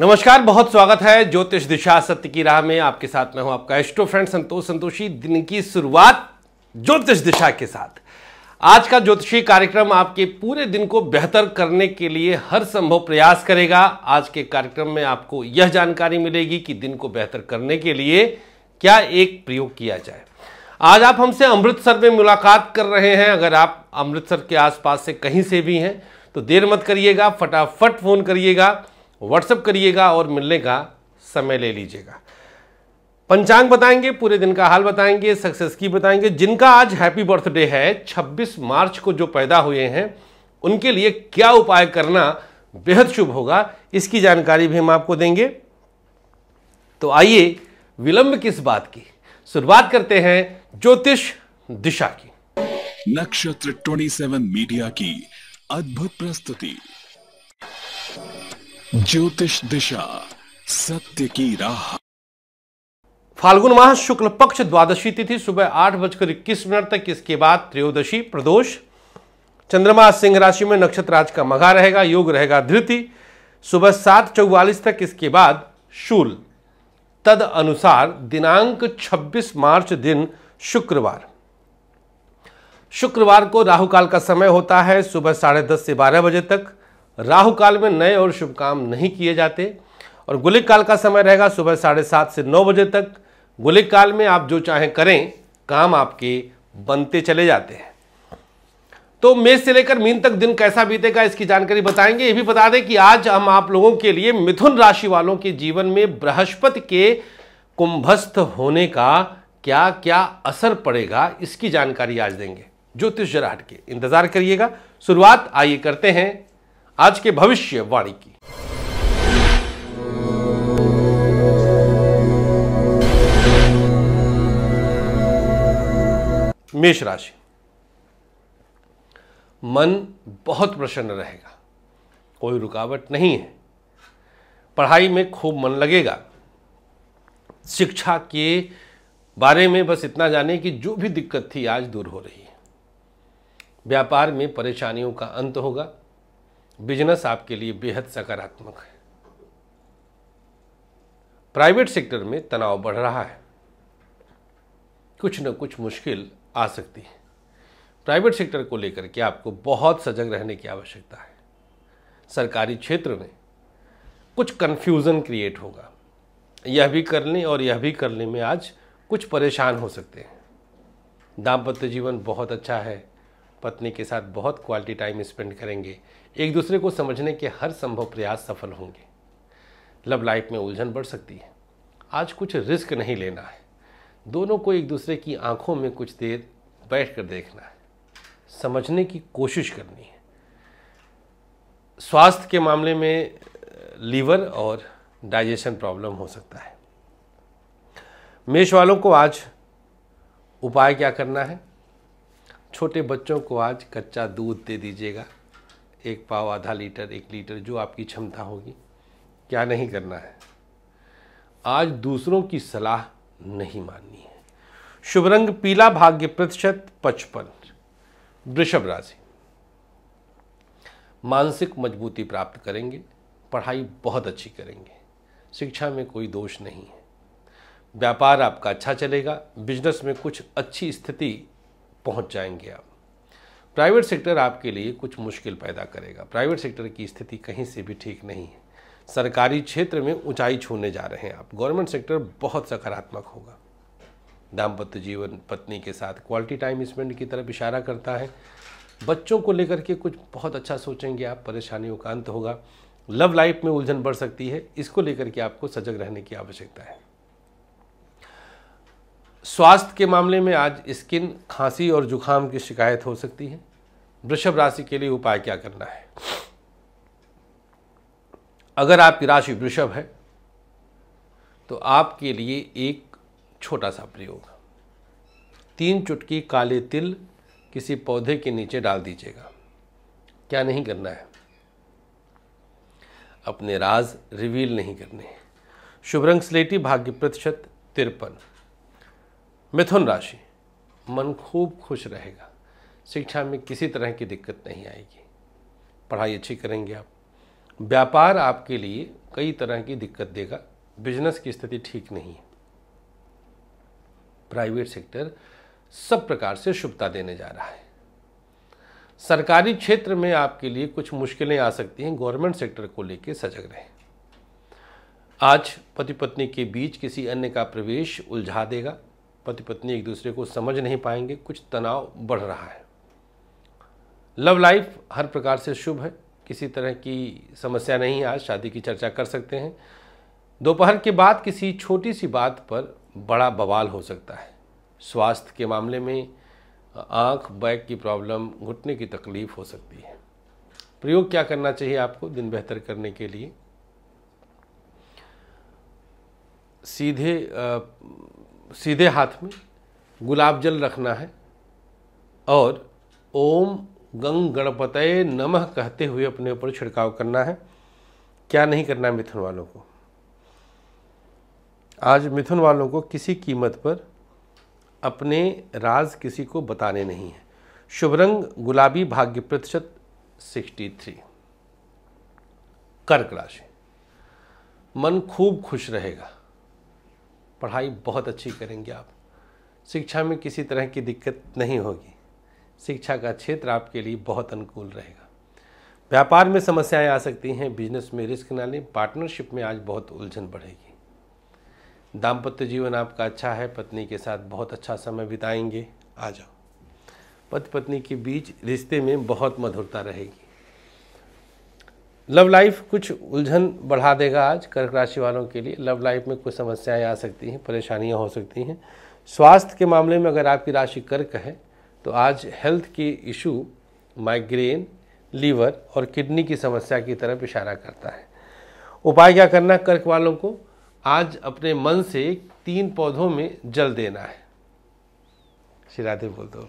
नमस्कार बहुत स्वागत है ज्योतिष दिशा सत्य की राह में आपके साथ मैं हूं आपका एस्ट्रो फ्रेंड संतोष संतोषी दिन की शुरुआत ज्योतिष दिशा के साथ आज का ज्योतिषी कार्यक्रम आपके पूरे दिन को बेहतर करने के लिए हर संभव प्रयास करेगा आज के कार्यक्रम में आपको यह जानकारी मिलेगी कि दिन को बेहतर करने के लिए क्या एक प्रयोग किया जाए आज आप हमसे अमृतसर में मुलाकात कर रहे हैं अगर आप अमृतसर के आसपास से कहीं से भी हैं तो देर मत करिएगा फटाफट फ़ोन करिएगा व्हाट्सअप करिएगा और मिलने का समय ले लीजिएगा पंचांग बताएंगे पूरे दिन का हाल बताएंगे सक्सेस की बताएंगे जिनका आज हैप्पी बर्थडे है 26 मार्च को जो पैदा हुए हैं उनके लिए क्या उपाय करना बेहद शुभ होगा इसकी जानकारी भी हम आपको देंगे तो आइए विलंब किस बात की शुरुआत करते हैं ज्योतिष दिशा की नक्षत्र 27 मीडिया की अद्भुत प्रस्तुति ज्योतिष दिशा सत्य की राह फाल्गुन माह शुक्ल पक्ष द्वादशी तिथि सुबह आठ बजकर इक्कीस मिनट तक इसके बाद त्रयोदशी प्रदोष चंद्रमा सिंह राशि में नक्षत्र आज का मघा रहेगा योग रहेगा धृति सुबह सात चौवालीस तक इसके बाद शूल तद अनुसार दिनांक 26 मार्च दिन शुक्रवार शुक्रवार को राहु काल का समय होता है सुबह साढ़े दस से बारह बजे तक राहु काल में नए और शुभ काम नहीं किए जाते और गुलिक काल का समय रहेगा सुबह साढ़े सात से नौ बजे तक गुलिक काल में आप जो चाहें करें काम आपके बनते चले जाते हैं तो मेष से लेकर मीन तक दिन कैसा बीतेगा इसकी जानकारी बताएंगे ये भी बता दें कि आज हम आप लोगों के लिए मिथुन राशि वालों के जीवन में बृहस्पति के कुंभस्थ होने का क्या क्या असर पड़ेगा इसकी जानकारी आज देंगे ज्योतिष जराहट के इंतजार करिएगा शुरुआत आइए करते हैं आज के भविष्यवाणी की मेष राशि मन बहुत प्रसन्न रहेगा कोई रुकावट नहीं है पढ़ाई में खूब मन लगेगा शिक्षा के बारे में बस इतना जाने कि जो भी दिक्कत थी आज दूर हो रही है व्यापार में परेशानियों का अंत होगा बिजनेस आपके लिए बेहद सकारात्मक है प्राइवेट सेक्टर में तनाव बढ़ रहा है कुछ न कुछ मुश्किल आ सकती है प्राइवेट सेक्टर को लेकर के आपको बहुत सजग रहने की आवश्यकता है सरकारी क्षेत्र में कुछ कन्फ्यूज़न क्रिएट होगा यह भी कर लें और यह भी कर लें में आज कुछ परेशान हो सकते हैं दाम्पत्य जीवन बहुत अच्छा है पत्नी के साथ बहुत क्वालिटी टाइम स्पेंड करेंगे एक दूसरे को समझने के हर संभव प्रयास सफल होंगे लव लाइफ में उलझन बढ़ सकती है आज कुछ रिस्क नहीं लेना है दोनों को एक दूसरे की आंखों में कुछ देर बैठ कर देखना है समझने की कोशिश करनी है स्वास्थ्य के मामले में लीवर और डाइजेशन प्रॉब्लम हो सकता है मेष वालों को आज उपाय क्या करना है छोटे बच्चों को आज कच्चा दूध दे दीजिएगा एक पाव आधा लीटर एक लीटर जो आपकी क्षमता होगी क्या नहीं करना है आज दूसरों की सलाह नहीं माननी है शुभ रंग पीला भाग्य प्रतिशत पचपन वृषभ राशि मानसिक मजबूती प्राप्त करेंगे पढ़ाई बहुत अच्छी करेंगे शिक्षा में कोई दोष नहीं है व्यापार आपका अच्छा चलेगा बिजनेस में कुछ अच्छी स्थिति पहुंच जाएंगे आप प्राइवेट सेक्टर आपके लिए कुछ मुश्किल पैदा करेगा प्राइवेट सेक्टर की स्थिति कहीं से भी ठीक नहीं है सरकारी क्षेत्र में ऊंचाई छूने जा रहे हैं आप गवर्नमेंट सेक्टर बहुत सकारात्मक होगा दाम्पत्य जीवन पत्नी के साथ क्वालिटी टाइम स्पेंड की तरफ इशारा करता है बच्चों को लेकर के कुछ बहुत अच्छा सोचेंगे आप परेशानियों का अंत होगा लव लाइफ में उलझन बढ़ सकती है इसको लेकर के आपको सजग रहने की आवश्यकता है स्वास्थ्य के मामले में आज स्किन खांसी और जुखाम की शिकायत हो सकती है वृषभ राशि के लिए उपाय क्या करना है अगर आपकी राशि वृषभ है तो आपके लिए एक छोटा सा प्रयोग तीन चुटकी काले तिल किसी पौधे के नीचे डाल दीजिएगा क्या नहीं करना है अपने राज रिवील नहीं करने शुभ रंग स्लेटी भाग्य प्रतिशत तिरपन मिथुन राशि मन खूब खुश रहेगा शिक्षा में किसी तरह की दिक्कत नहीं आएगी पढ़ाई अच्छी करेंगे आप व्यापार आपके लिए कई तरह की दिक्कत देगा बिजनेस की स्थिति ठीक नहीं है प्राइवेट सेक्टर सब प्रकार से शुभता देने जा रहा है सरकारी क्षेत्र में आपके लिए कुछ मुश्किलें आ सकती हैं गवर्नमेंट सेक्टर को लेकर सजग रहें आज पति पत्नी के बीच किसी अन्य का प्रवेश उलझा देगा पति पत्नी एक दूसरे को समझ नहीं पाएंगे कुछ तनाव बढ़ रहा है लव लाइफ हर प्रकार से शुभ है किसी तरह की समस्या नहीं आज शादी की चर्चा कर सकते हैं दोपहर के बाद किसी छोटी सी बात पर बड़ा बवाल हो सकता है स्वास्थ्य के मामले में आँख बैक की प्रॉब्लम घुटने की तकलीफ हो सकती है प्रयोग क्या करना चाहिए आपको दिन बेहतर करने के लिए सीधे सीधे हाथ में गुलाब जल रखना है और ओम गंग गणपत नमः कहते हुए अपने ऊपर छिड़काव करना है क्या नहीं करना है मिथुन वालों को आज मिथुन वालों को किसी कीमत पर अपने राज किसी को बताने नहीं है शुभ रंग गुलाबी भाग्य प्रतिशत 63 कर्क राशि मन खूब खुश रहेगा पढ़ाई बहुत अच्छी करेंगे आप शिक्षा में किसी तरह की दिक्कत नहीं होगी शिक्षा का क्षेत्र आपके लिए बहुत अनुकूल रहेगा व्यापार में समस्याएं आ सकती हैं बिजनेस में रिस्क ना लें पार्टनरशिप में आज बहुत उलझन बढ़ेगी दाम्पत्य जीवन आपका अच्छा है पत्नी के साथ बहुत अच्छा समय बिताएंगे आ जाओ पति पत्नी के बीच रिश्ते में बहुत मधुरता रहेगी लव लाइफ कुछ उलझन बढ़ा देगा आज कर्क राशि वालों के लिए लव लाइफ में कुछ समस्याएं आ सकती हैं परेशानियां हो सकती हैं स्वास्थ्य के मामले में अगर आपकी राशि कर्क है तो आज हेल्थ के इशू माइग्रेन लीवर और किडनी की समस्या की तरफ इशारा करता है उपाय क्या करना कर्क वालों को आज अपने मन से तीन पौधों में जल देना है शिराते बोल दो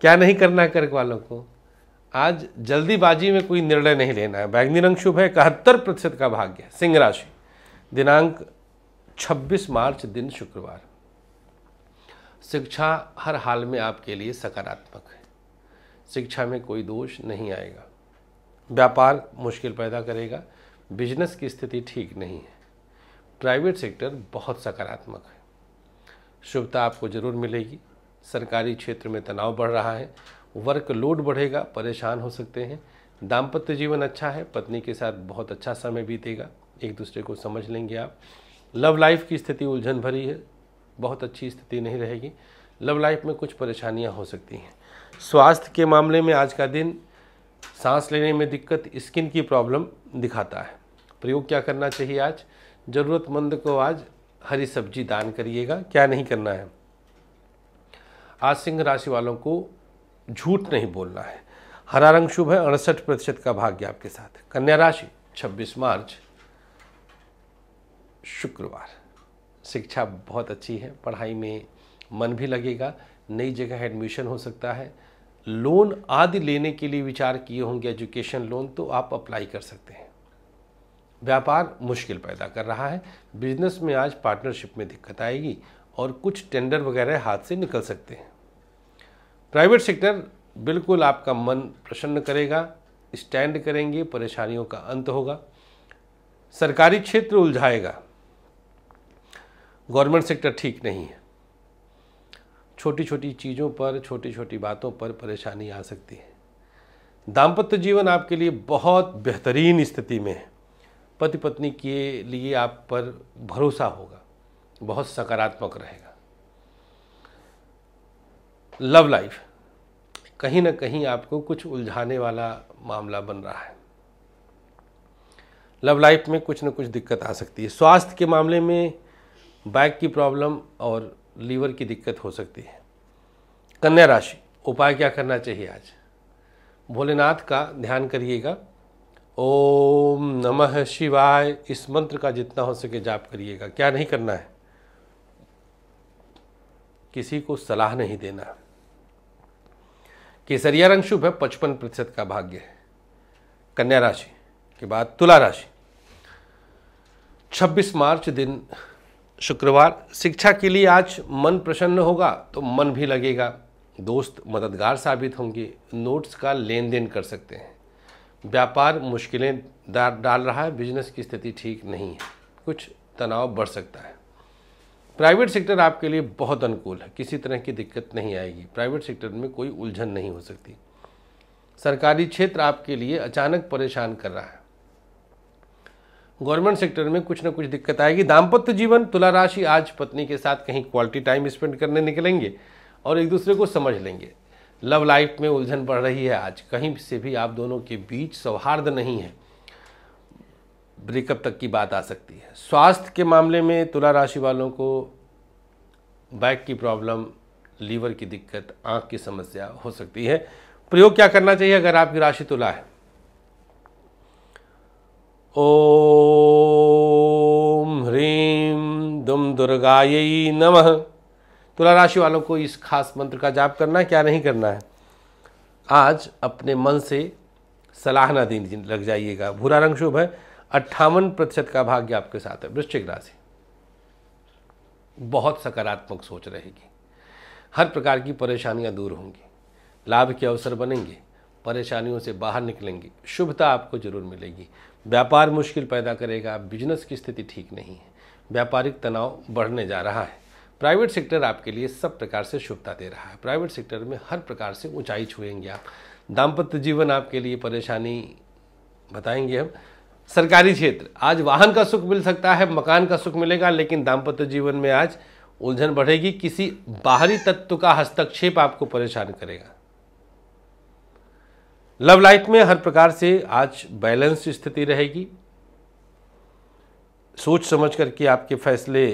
क्या नहीं करना कर्क वालों को आज जल्दीबाजी में कोई निर्णय नहीं लेना है बैगनी रंग शुभ है इकहत्तर प्रतिशत का भाग्य सिंह राशि दिनांक 26 मार्च दिन शुक्रवार शिक्षा हर हाल में आपके लिए सकारात्मक है शिक्षा में कोई दोष नहीं आएगा व्यापार मुश्किल पैदा करेगा बिजनेस की स्थिति ठीक नहीं है प्राइवेट सेक्टर बहुत सकारात्मक है शुभता आपको जरूर मिलेगी सरकारी क्षेत्र में तनाव बढ़ रहा है वर्कलोड बढ़ेगा परेशान हो सकते हैं दाम्पत्य जीवन अच्छा है पत्नी के साथ बहुत अच्छा समय बीतेगा एक दूसरे को समझ लेंगे आप लव लाइफ की स्थिति उलझन भरी है बहुत अच्छी स्थिति नहीं रहेगी लव लाइफ में कुछ परेशानियां हो सकती हैं स्वास्थ्य के मामले में आज का दिन सांस लेने में दिक्कत स्किन की प्रॉब्लम दिखाता है प्रयोग क्या करना चाहिए आज ज़रूरतमंद को आज हरी सब्जी दान करिएगा क्या नहीं करना है आज सिंह राशि वालों को झूठ नहीं बोलना है हरा रंग शुभ है अड़सठ प्रतिशत का भाग्य आपके साथ कन्या राशि 26 मार्च शुक्रवार शिक्षा बहुत अच्छी है पढ़ाई में मन भी लगेगा नई जगह एडमिशन हो सकता है लोन आदि लेने के लिए विचार किए होंगे एजुकेशन लोन तो आप अप्लाई कर सकते हैं व्यापार मुश्किल पैदा कर रहा है बिजनेस में आज पार्टनरशिप में दिक्कत आएगी और कुछ टेंडर वगैरह हाथ से निकल सकते हैं प्राइवेट सेक्टर बिल्कुल आपका मन प्रसन्न करेगा स्टैंड करेंगे परेशानियों का अंत होगा सरकारी क्षेत्र उलझाएगा गवर्नमेंट सेक्टर ठीक नहीं है छोटी छोटी चीज़ों पर छोटी छोटी बातों पर परेशानी आ सकती है दाम्पत्य जीवन आपके लिए बहुत बेहतरीन स्थिति में है पति पत्नी के लिए आप पर भरोसा होगा बहुत सकारात्मक रहेगा लव लाइफ कहीं ना कहीं आपको कुछ उलझाने वाला मामला बन रहा है लव लाइफ में कुछ ना कुछ दिक्कत आ सकती है स्वास्थ्य के मामले में बैक की प्रॉब्लम और लीवर की दिक्कत हो सकती है कन्या राशि उपाय क्या करना चाहिए आज भोलेनाथ का ध्यान करिएगा ओम नमः शिवाय इस मंत्र का जितना हो सके जाप करिएगा क्या नहीं करना है किसी को सलाह नहीं देना है केसरिया रंग शुभ है पचपन प्रतिशत का भाग्य है कन्या राशि के बाद तुला राशि 26 मार्च दिन शुक्रवार शिक्षा के लिए आज मन प्रसन्न होगा तो मन भी लगेगा दोस्त मददगार साबित होंगे नोट्स का लेन देन कर सकते हैं व्यापार मुश्किलें डाल रहा है बिजनेस की स्थिति ठीक नहीं है कुछ तनाव बढ़ सकता है प्राइवेट सेक्टर आपके लिए बहुत अनुकूल है किसी तरह की दिक्कत नहीं आएगी प्राइवेट सेक्टर में कोई उलझन नहीं हो सकती सरकारी क्षेत्र आपके लिए अचानक परेशान कर रहा है गवर्नमेंट सेक्टर में कुछ ना कुछ दिक्कत आएगी दाम्पत्य जीवन तुला राशि आज पत्नी के साथ कहीं क्वालिटी टाइम स्पेंड करने निकलेंगे और एक दूसरे को समझ लेंगे लव लाइफ में उलझन बढ़ रही है आज कहीं से भी आप दोनों के बीच सौहार्द नहीं है ब्रेकअप तक की बात आ सकती है स्वास्थ्य के मामले में तुला राशि वालों को बैक की प्रॉब्लम लीवर की दिक्कत आँख की समस्या हो सकती है प्रयोग क्या करना चाहिए अगर आपकी राशि तुला है ओम ह्रीम दुम दुर्गायी नमः तुला राशि वालों को इस खास मंत्र का जाप करना है क्या नहीं करना है आज अपने मन से सलाहना दी लग जाइएगा भूरा रंग शुभ है अट्ठावन प्रतिशत का भाग्य आपके साथ है वृश्चिक राशि बहुत सकारात्मक सोच रहेगी हर प्रकार की परेशानियां दूर होंगी लाभ के अवसर बनेंगे परेशानियों से बाहर निकलेंगे शुभता आपको जरूर मिलेगी व्यापार मुश्किल पैदा करेगा बिजनेस की स्थिति ठीक नहीं है व्यापारिक तनाव बढ़ने जा रहा है प्राइवेट सेक्टर आपके लिए सब प्रकार से शुभता दे रहा है प्राइवेट सेक्टर में हर प्रकार से ऊंचाई छुएंगे आप दाम्पत्य जीवन आपके लिए परेशानी बताएंगे हम सरकारी क्षेत्र आज वाहन का सुख मिल सकता है मकान का सुख मिलेगा लेकिन दाम्पत्य जीवन में आज उलझन बढ़ेगी किसी बाहरी तत्व का हस्तक्षेप आपको परेशान करेगा लव लाइफ में हर प्रकार से आज बैलेंस स्थिति रहेगी सोच समझ करके आपके फैसले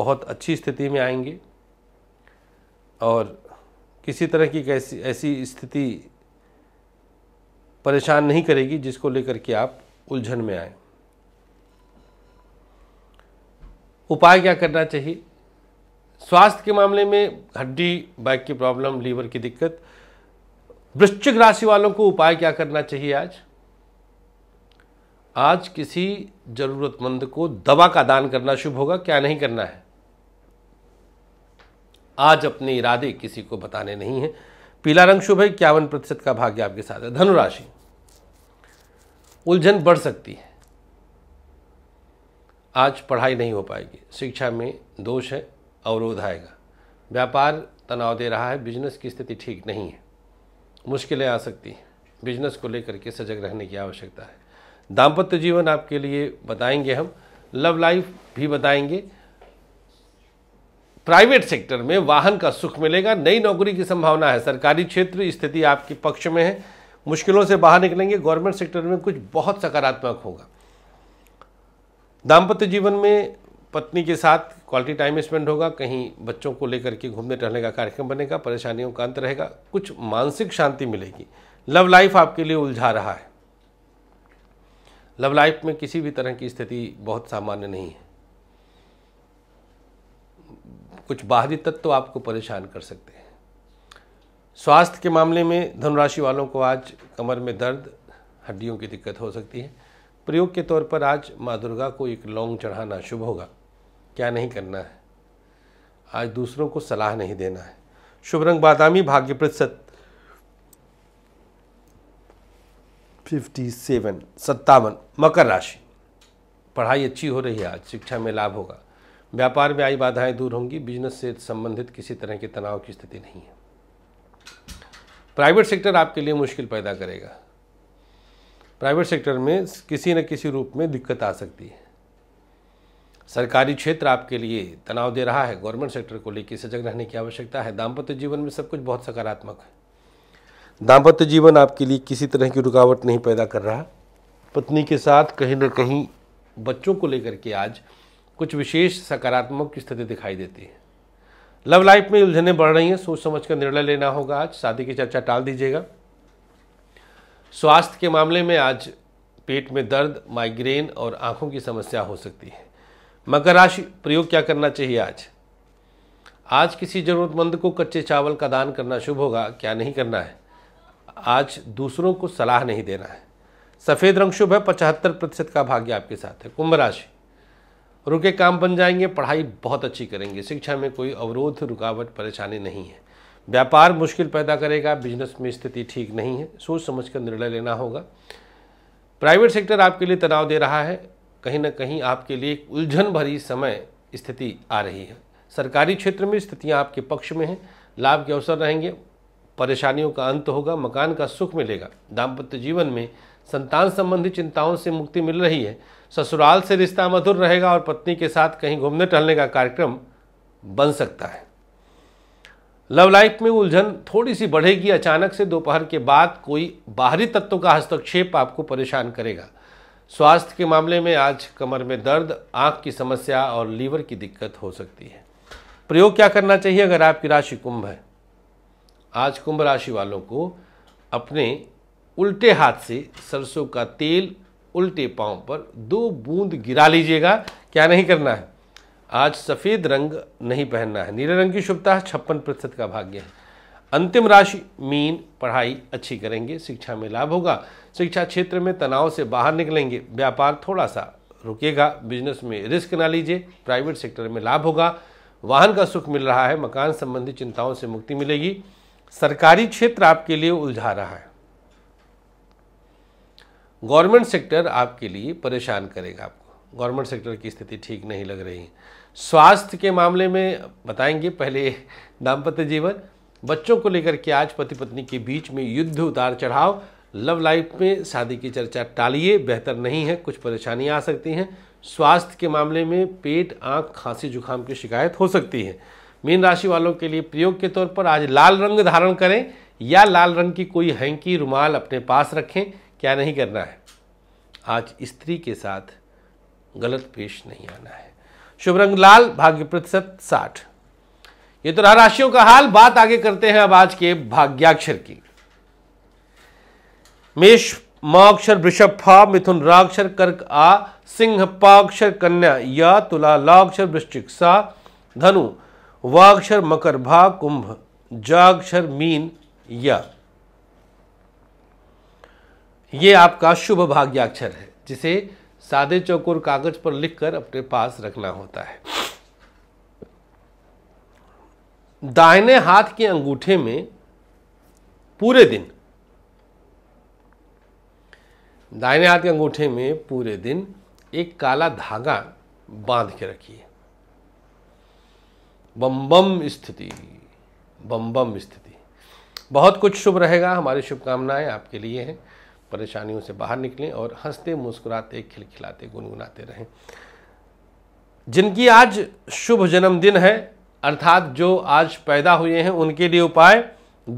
बहुत अच्छी स्थिति में आएंगे और किसी तरह की कैसी ऐसी स्थिति परेशान नहीं करेगी जिसको लेकर के आप उलझन में आए उपाय क्या करना चाहिए स्वास्थ्य के मामले में हड्डी बैक की प्रॉब्लम लीवर की दिक्कत वृश्चिक राशि वालों को उपाय क्या करना चाहिए आज आज किसी जरूरतमंद को दवा का दान करना शुभ होगा क्या नहीं करना है आज अपने इरादे किसी को बताने नहीं है पीला रंग शुभ है इक्यावन प्रतिशत का भाग्य आपके साथ है धनुराशि उलझन बढ़ सकती है आज पढ़ाई नहीं हो पाएगी शिक्षा में दोष है अवरोध आएगा व्यापार तनाव दे रहा है बिजनेस की स्थिति ठीक नहीं है मुश्किलें आ सकती हैं बिजनेस को लेकर के सजग रहने की आवश्यकता है दाम्पत्य जीवन आपके लिए बताएंगे हम लव लाइफ भी बताएंगे प्राइवेट सेक्टर में वाहन का सुख मिलेगा नई नौकरी की संभावना है सरकारी क्षेत्र स्थिति आपके पक्ष में है मुश्किलों से बाहर निकलेंगे गवर्नमेंट सेक्टर में कुछ बहुत सकारात्मक होगा दाम्पत्य जीवन में पत्नी के साथ क्वालिटी टाइम स्पेंड होगा कहीं बच्चों को लेकर के घूमने टहलने का कार्यक्रम बनेगा परेशानियों का अंत रहेगा कुछ मानसिक शांति मिलेगी लव लाइफ आपके लिए उलझा रहा है लव लाइफ में किसी भी तरह की स्थिति बहुत सामान्य नहीं है कुछ बाहरी तत्व तो आपको परेशान कर सकते हैं स्वास्थ्य के मामले में धनुराशि वालों को आज कमर में दर्द हड्डियों की दिक्कत हो सकती है प्रयोग के तौर पर आज माँ दुर्गा को एक लौंग चढ़ाना शुभ होगा क्या नहीं करना है आज दूसरों को सलाह नहीं देना है शुभ रंग बादामी भाग्यप्रद प्रतिशत फिफ्टी सेवन सत्तावन मकर राशि पढ़ाई अच्छी हो रही है आज शिक्षा में लाभ होगा व्यापार में आई बाधाएं दूर होंगी बिजनेस से संबंधित किसी तरह के तनाव की स्थिति नहीं है प्राइवेट सेक्टर आपके लिए मुश्किल पैदा करेगा प्राइवेट सेक्टर में किसी न किसी रूप में दिक्कत आ सकती है सरकारी क्षेत्र आपके लिए तनाव दे रहा है गवर्नमेंट सेक्टर को लेकर सजग रहने की आवश्यकता है दाम्पत्य जीवन में सब कुछ बहुत सकारात्मक है दाम्पत्य जीवन आपके लिए किसी तरह की रुकावट नहीं पैदा कर रहा पत्नी के साथ कहीं ना कहीं बच्चों को लेकर के आज कुछ विशेष सकारात्मक स्थिति दिखाई देती है लव लाइफ में उलझने बढ़ रही हैं सोच समझ कर निर्णय लेना होगा आज शादी की चर्चा टाल दीजिएगा स्वास्थ्य के मामले में आज पेट में दर्द माइग्रेन और आंखों की समस्या हो सकती है मकर राशि प्रयोग क्या करना चाहिए आज आज किसी ज़रूरतमंद को कच्चे चावल का दान करना शुभ होगा क्या नहीं करना है आज दूसरों को सलाह नहीं देना है सफ़ेद रंग शुभ है पचहत्तर प्रतिशत का भाग्य आपके साथ है कुंभ राशि रुके काम बन जाएंगे पढ़ाई बहुत अच्छी करेंगे शिक्षा में कोई अवरोध रुकावट परेशानी नहीं है व्यापार मुश्किल पैदा करेगा बिजनेस में स्थिति ठीक नहीं है सोच समझ कर निर्णय लेना होगा प्राइवेट सेक्टर आपके लिए तनाव दे रहा है कहीं ना कहीं आपके लिए एक उलझन भरी समय स्थिति आ रही है सरकारी क्षेत्र में स्थितियाँ आपके पक्ष में हैं लाभ के अवसर रहेंगे परेशानियों का अंत होगा मकान का सुख मिलेगा दाम्पत्य जीवन में संतान संबंधी चिंताओं से मुक्ति मिल रही है ससुराल से रिश्ता मधुर रहेगा और पत्नी के साथ कहीं घूमने टहलने का कार्यक्रम बन सकता है लव लाइफ में उलझन थोड़ी सी बढ़ेगी अचानक से दोपहर के बाद कोई बाहरी तत्व का हस्तक्षेप आपको परेशान करेगा स्वास्थ्य के मामले में आज कमर में दर्द आंख की समस्या और लीवर की दिक्कत हो सकती है प्रयोग क्या करना चाहिए अगर आपकी राशि कुंभ है आज कुंभ राशि वालों को अपने उल्टे हाथ से सरसों का तेल उल्टे पांव पर दो बूंद गिरा लीजिएगा क्या नहीं करना है आज सफ़ेद रंग नहीं पहनना है नीले रंग की शुभता छप्पन प्रतिशत का भाग्य है अंतिम राशि मीन पढ़ाई अच्छी करेंगे शिक्षा में लाभ होगा शिक्षा क्षेत्र में तनाव से बाहर निकलेंगे व्यापार थोड़ा सा रुकेगा बिजनेस में रिस्क ना लीजिए प्राइवेट सेक्टर में लाभ होगा वाहन का सुख मिल रहा है मकान संबंधी चिंताओं से मुक्ति मिलेगी सरकारी क्षेत्र आपके लिए उलझा रहा है गवर्नमेंट सेक्टर आपके लिए परेशान करेगा आपको गवर्नमेंट सेक्टर की स्थिति ठीक नहीं लग रही स्वास्थ्य के मामले में बताएंगे पहले दाम्पत्य जीवन बच्चों को लेकर के आज पति पत्नी के बीच में युद्ध उतार चढ़ाव लव लाइफ में शादी की चर्चा टालिए बेहतर नहीं है कुछ परेशानियाँ आ सकती हैं स्वास्थ्य के मामले में पेट आंख खांसी जुकाम की शिकायत हो सकती है मीन राशि वालों के लिए प्रयोग के तौर पर आज लाल रंग धारण करें या लाल रंग की कोई हैंकी रुमाल अपने पास रखें क्या नहीं करना है आज स्त्री के साथ गलत पेश नहीं आना है शुभ रंग लाल भाग्य प्रतिशत साठ ये तो रहा राशियों का हाल बात आगे करते हैं अब आज के भाग्याक्षर की मेष माक्षर वृषभ फा मिथुन राक्षर कर्क आ सिंह पाक्षर कन्या या तुला लाक्षर वृश्चिक सा धनु वाक्षर मकर भा कुंभ जाक्षर मीन या ये आपका शुभ भाग्याक्षर है जिसे सादे चौकोर कागज पर लिखकर अपने पास रखना होता है दाहिने हाथ के अंगूठे में पूरे दिन दाहिने हाथ के अंगूठे में पूरे दिन एक काला धागा बांध के रखिए बम बम स्थिति बम बम स्थिति बहुत कुछ शुभ रहेगा हमारी शुभकामनाएं आपके लिए हैं परेशानियों से बाहर निकलें और हंसते मुस्कुराते खिलखिलाते गुनगुनाते रहें जिनकी आज शुभ जन्मदिन है अर्थात जो आज पैदा हुए हैं उनके लिए उपाय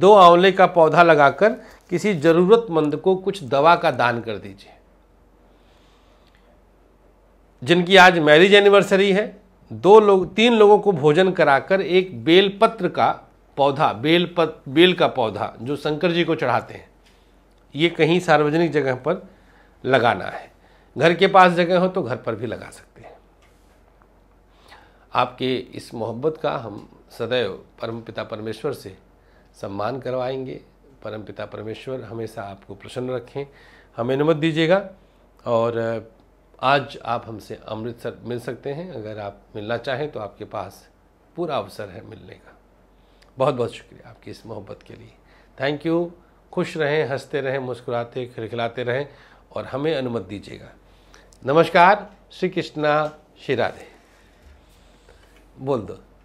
दो आंवले का पौधा लगाकर किसी ज़रूरतमंद को कुछ दवा का दान कर दीजिए जिनकी आज मैरिज एनिवर्सरी है दो लोग तीन लोगों को भोजन कराकर एक बेलपत्र का पौधा बेल पत, बेल का पौधा जो शंकर जी को चढ़ाते हैं ये कहीं सार्वजनिक जगह पर लगाना है घर के पास जगह हो तो घर पर भी लगा सकते हैं आपके इस मोहब्बत का हम सदैव परमपिता परमेश्वर से सम्मान करवाएंगे परमपिता परमेश्वर हमेशा आपको प्रसन्न रखें हमें अनुमत दीजिएगा और आज आप हमसे अमृतसर मिल सकते हैं अगर आप मिलना चाहें तो आपके पास पूरा अवसर है मिलने का बहुत बहुत शुक्रिया आपकी इस मोहब्बत के लिए थैंक यू खुश रहें हंसते रहें मुस्कुराते खिलखिलाते रहें और हमें अनुमति दीजिएगा नमस्कार श्री कृष्णा श्री राधे बोल दो